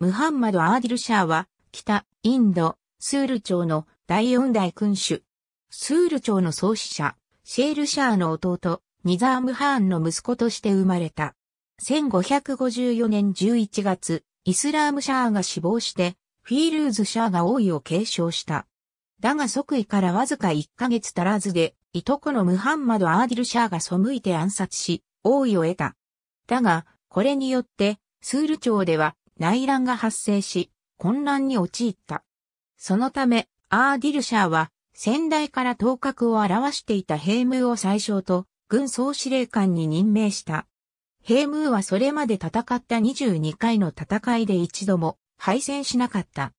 ムハンマド・アーディルシャーは、北、インド、スール朝の第四代君主。スール朝の創始者、シェールシャーの弟、ニザーム・ハーンの息子として生まれた。1554年11月、イスラーム・シャーが死亡して、フィールーズ・シャーが王位を継承した。だが即位からわずか1ヶ月足らずで、いとこのムハンマド・アーディル・シャーが背いて暗殺し、王位を得た。だが、これによって、スール朝では、内乱が発生し、混乱に陥った。そのため、アーディルシャーは、先代から頭角を表していたヘームーを最小と、軍総司令官に任命した。ヘームーはそれまで戦った22回の戦いで一度も敗戦しなかった。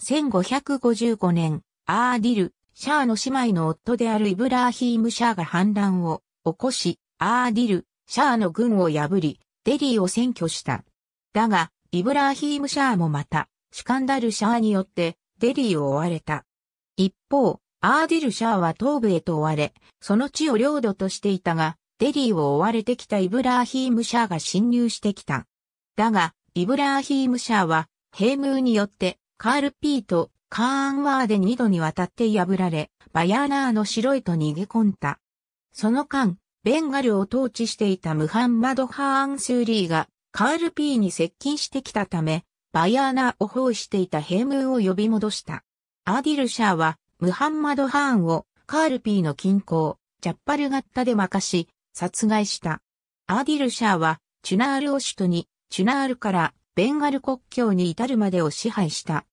1555年、アーディル、シャーの姉妹の夫であるイブラーヒーム・シャーが反乱を起こし、アーディル、シャーの軍を破り、デリーを占拠した。だが、イブラーヒーム・シャーもまた、シュカンダル・シャーによって、デリーを追われた。一方、アーディル・シャーは東部へと追われ、その地を領土としていたが、デリーを追われてきたイブラーヒーム・シャーが侵入してきた。だが、イブラーヒーム・シャーは、ヘイムーによって、カール・ピーとカーンワーで二度にわたって破られ、バヤーナーの城へと逃げ込んだ。その間、ベンガルを統治していたムハンマド・ハーン・スーリーがカール P に接近してきたため、バアーナを包囲していたヘームーを呼び戻した。アーディルシャーは、ムハンマド・ハーンをカール P の近郊、ジャッパルガッタで任し、殺害した。アーディルシャーは、チュナールを首都に、チュナールからベンガル国境に至るまでを支配した。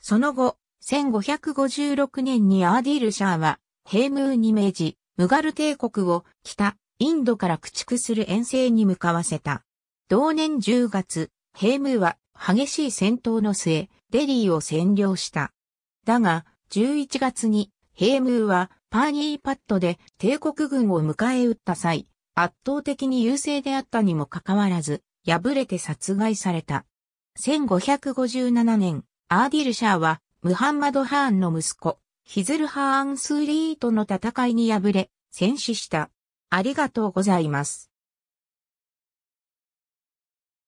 その後、1556年にアーディルシャーは、ヘームーに命じ、ムガル帝国を北、インドから駆逐する遠征に向かわせた。同年10月、ヘームは激しい戦闘の末、デリーを占領した。だが、11月にヘームーはパーニーパッドで帝国軍を迎え撃った際、圧倒的に優勢であったにもかかわらず、敗れて殺害された。1557年、アーディルシャーは、ムハンマド・ハーンの息子、ヒズル・ハーン・スーリーとの戦いに敗れ、戦死した。ありがとうございます。